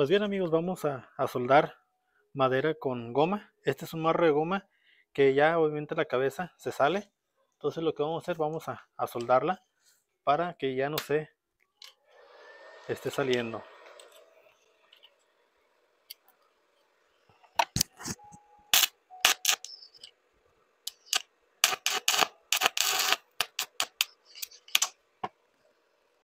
Pues bien amigos, vamos a, soldar madera con goma. Este es un marro de goma que ya obviamente la cabeza se sale. Entonces lo que vamos a hacer, vamos a soldarla para que ya no se esté saliendo.